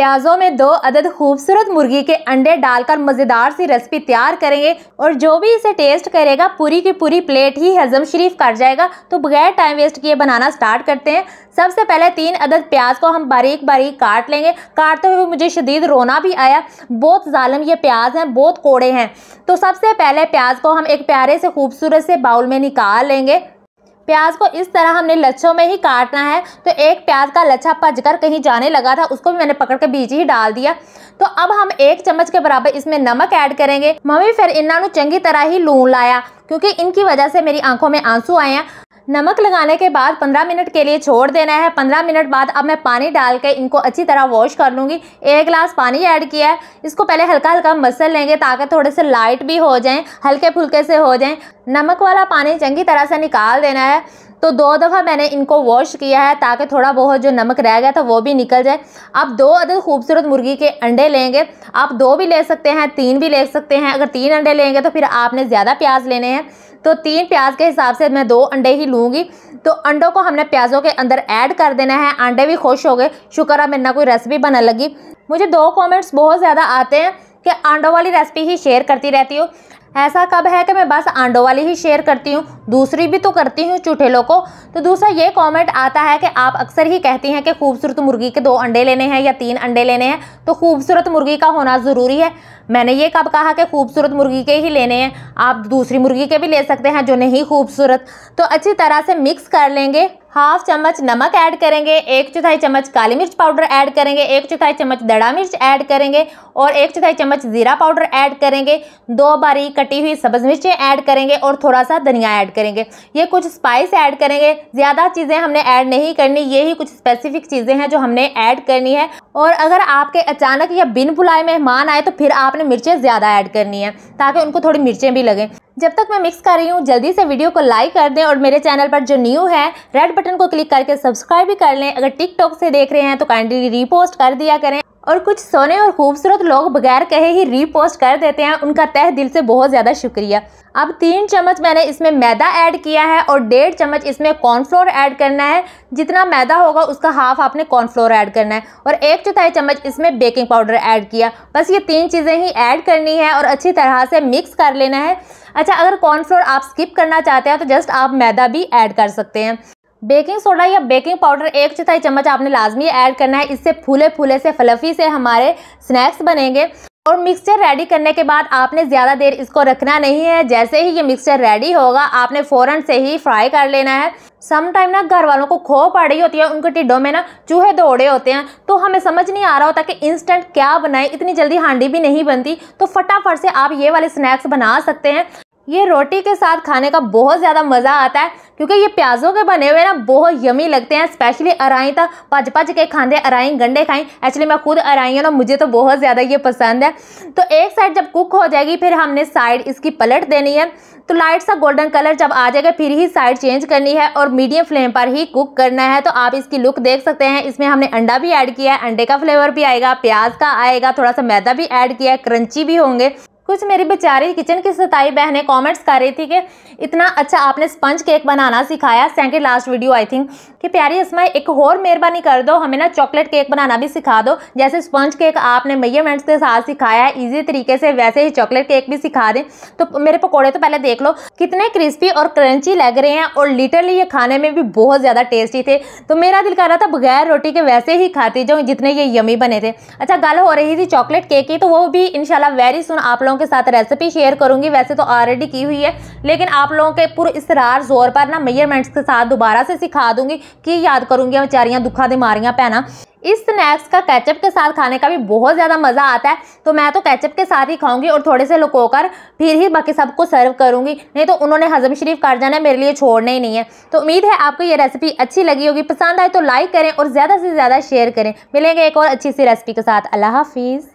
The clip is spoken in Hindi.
प्याजों में दो अदद खूबसूरत मुर्गी के अंडे डालकर मज़ेदार सी रेसिपी तैयार करेंगे और जो भी इसे टेस्ट करेगा पूरी की पूरी प्लेट ही हजम शरीफ कर जाएगा तो बगैर टाइम वेस्ट किए बनाना स्टार्ट करते हैं सबसे पहले तीन अदद प्याज को हम बारीक बारीक काट लेंगे काटते हुए मुझे शदीद रोना भी आया बहुत ालम ये प्याज हैं बहुत कोड़े हैं तो सबसे पहले प्याज को हम एक प्यारे से खूबसूरत से बाउल में निकाल लेंगे प्याज को इस तरह हमने लच्छों में ही काटना है तो एक प्याज का लच्छा पच कर कहीं जाने लगा था उसको भी मैंने पकड़ के बीज ही डाल दिया तो अब हम एक चम्मच के बराबर इसमें नमक ऐड करेंगे मम्मी फिर इन्हों चंगी तरह ही लून लाया क्योंकि इनकी वजह से मेरी आंखों में आंसू आए हैं नमक लगाने के बाद 15 मिनट के लिए छोड़ देना है 15 मिनट बाद अब मैं पानी डाल के इनको अच्छी तरह वॉश कर लूँगी एक गिलास पानी ऐड किया है इसको पहले हल्का हल्का मसल लेंगे ताकि थोड़े से लाइट भी हो जाएँ हल्के फुल्के से हो जाएँ नमक वाला पानी चंगी तरह से निकाल देना है तो दो दफ़ा मैंने इनको वॉश किया है ताकि थोड़ा बहुत जो नमक रह गया था वो भी निकल जाए आप दो अदद खूबसूरत मुर्गी के अंडे लेंगे आप दो भी ले सकते हैं तीन भी ले सकते हैं अगर तीन अंडे लेंगे तो फिर आपने ज़्यादा प्याज लेने हैं तो तीन प्याज के हिसाब से मैं दो अंडे ही लूँगी तो अंडों को हमने प्याज़ों के अंदर ऐड कर देना है अंडे भी खुश हो गए शुक्र अब मेरे ना कोई रेसिपी बनने लगी मुझे दो कॉमेंट्स बहुत ज़्यादा आते हैं कि अंडों वाली रेसिपी ही शेयर करती रहती हो ऐसा कब है कि मैं बस आंडो वाली ही शेयर करती हूँ दूसरी भी तो करती हूँ चूठेलों को तो दूसरा ये कमेंट आता है कि आप अक्सर ही कहती हैं कि खूबसूरत मुर्गी के दो अंडे लेने हैं या तीन अंडे लेने हैं तो खूबसूरत मुर्गी का होना ज़रूरी है मैंने ये कब कहा कि खूबसूरत मुर्गी के ही लेने हैं आप दूसरी मुर्गी के भी ले सकते हैं जो नहीं खूबसूरत तो अच्छी तरह से मिक्स कर लेंगे हाफ चम्मच नमक ऐड करेंगे एक चौथाई चम्मच काली मिर्च पाउडर ऐड करेंगे एक चौथाई चम्मच दड़ा मिर्च ऐड करेंगे और एक चौथाई चम्मच ज़ीरा पाउडर ऐड करेंगे दो बारी कटी हुई सब्ज़ मिर्चें ऐड करेंगे और थोड़ा सा धनिया ऐड करेंगे ये कुछ स्पाइस ऐड करेंगे ज़्यादा चीज़ें हमने ऐड नहीं करनी यही कुछ स्पेसिफिक चीज़ें हैं जो हमने ऐड करनी है और अगर आपके अचानक या बिन बुलाए मेहमान आए तो फिर आपने मिर्चें ज़्यादा ऐड करनी है ताकि उनको थोड़ी मिर्चें भी लगें जब तक मैं मिक्स कर रही हूँ जल्दी से वीडियो को लाइक कर दें और मेरे चैनल पर जो न्यू है रेड बटन को क्लिक करके सब्सक्राइब भी कर लें अगर टिकटॉक से देख रहे हैं तो काइंडली रीपोस्ट कर दिया करें और कुछ सोने और खूबसूरत लोग बगैर कहे ही रीपोस्ट कर देते हैं उनका तह दिल से बहुत ज़्यादा शुक्रिया अब तीन चम्मच मैंने इसमें मैदा ऐड किया है और डेढ़ चम्मच इसमें कॉर्नफ्लोर ऐड करना है जितना मैदा होगा उसका हाफ आपने कॉर्नफ्लोर ऐड करना है और एक चौथाई चम्मच इसमें बेकिंग पाउडर ऐड किया बस ये तीन चीज़ें ही ऐड करनी है और अच्छी तरह से मिक्स कर लेना है अच्छा अगर कॉर्नफ्लोर आप स्किप करना चाहते हैं तो जस्ट आप मैदा भी ऐड कर सकते हैं बेकिंग सोडा या बेकिंग पाउडर एक चौथाई चम्मच आपने लाजमी ऐड करना है इससे फूले फूले से फ्लफी से हमारे स्नैक्स बनेंगे और मिक्सचर रेडी करने के बाद आपने ज़्यादा देर इसको रखना नहीं है जैसे ही ये मिक्सचर रेडी होगा आपने फ़ौरन से ही फ्राई कर लेना है सम टाइम ना घर वालों को खो पड़ रही होती है उनके टिड्डों में ना चूहे दौड़े होते हैं तो हमें समझ नहीं आ रहा होता कि इंस्टेंट क्या बनाएं इतनी जल्दी हांडी भी नहीं बनती तो फटाफट से आप ये वाले स्नैक्स बना सकते हैं ये रोटी के साथ खाने का बहुत ज़्यादा मज़ा आता है क्योंकि ये प्याज़ों के बने हुए ना बहुत यमी लगते हैं स्पेशली अराई तो पज पज के खाते अराई गंडे खाएं एक्चुअली मैं खुद अराई हूँ ना मुझे तो बहुत ज़्यादा ये पसंद है तो एक साइड जब कुक हो जाएगी फिर हमने साइड इसकी पलट देनी है तो लाइट सा गोल्डन कलर जब आ जाएगा फिर ही साइड चेंज करनी है और मीडियम फ्लेम पर ही कुक करना है तो आप इसकी लुक देख सकते हैं इसमें हमने अंडा भी ऐड किया है अंडे का फ्लेवर भी आएगा प्याज का आएगा थोड़ा सा मैदा भी ऐड किया है क्रंची भी होंगे कुछ मेरी बेचारी किचन की सताई बहनें कमेंट्स कर रही थी कि इतना अच्छा आपने स्पंज केक बनाना सिखाया second last video I think कि प्यारी इसमें एक और मेहरबानी कर दो हमें ना चॉकलेट केक बनाना भी सिखा दो जैसे स्पंज केक आपने मेजरमेंट्स के साथ सिखाया है ईजी तरीके से वैसे ही चॉकलेट केक भी सिखा दें तो मेरे पकौड़े तो पहले देख लो कितने क्रिस्पी और क्रंची लग रहे हैं और लिटरली ये खाने में भी बहुत ज़्यादा टेस्टी थे तो मेरा दिल कर रहा था बगैर रोटी के वैसे ही खाती जाऊँ जितने ये यमी बने थे अच्छा गल हो रही थी चॉकलेट केक की तो वो भी इनशाला वेरी सुन आप लोगों के साथ रेसिपी शेयर करूंगी वैसे तो ऑलरेडी की हुई है लेकिन आप लोगों के इसरार जोर पर ना मेजरमेंट्स के साथ दोबारा से सिखा दूंगी कि याद करूंगी बेचारियाँ दुखा दे मारियाँ भैना इस स्नैक्स का कैचअप के साथ खाने का भी बहुत ज़्यादा मज़ा आता है तो मैं तो कैचअप के साथ ही खाऊंगी और थोड़े से लुकोकर फिर ही बाकी सबको सर्व करूंगी नहीं तो उन्होंने हजम शरीफ कर जाना है मेरे लिए छोड़ना ही नहीं है तो उम्मीद है आपको ये रेसिपी अच्छी लगी होगी पसंद आए तो लाइक करें और ज़्यादा से ज़्यादा शेयर करें मिलेंगे एक और अच्छी सी रेसिपी के साथ अल्लाह हाफिज़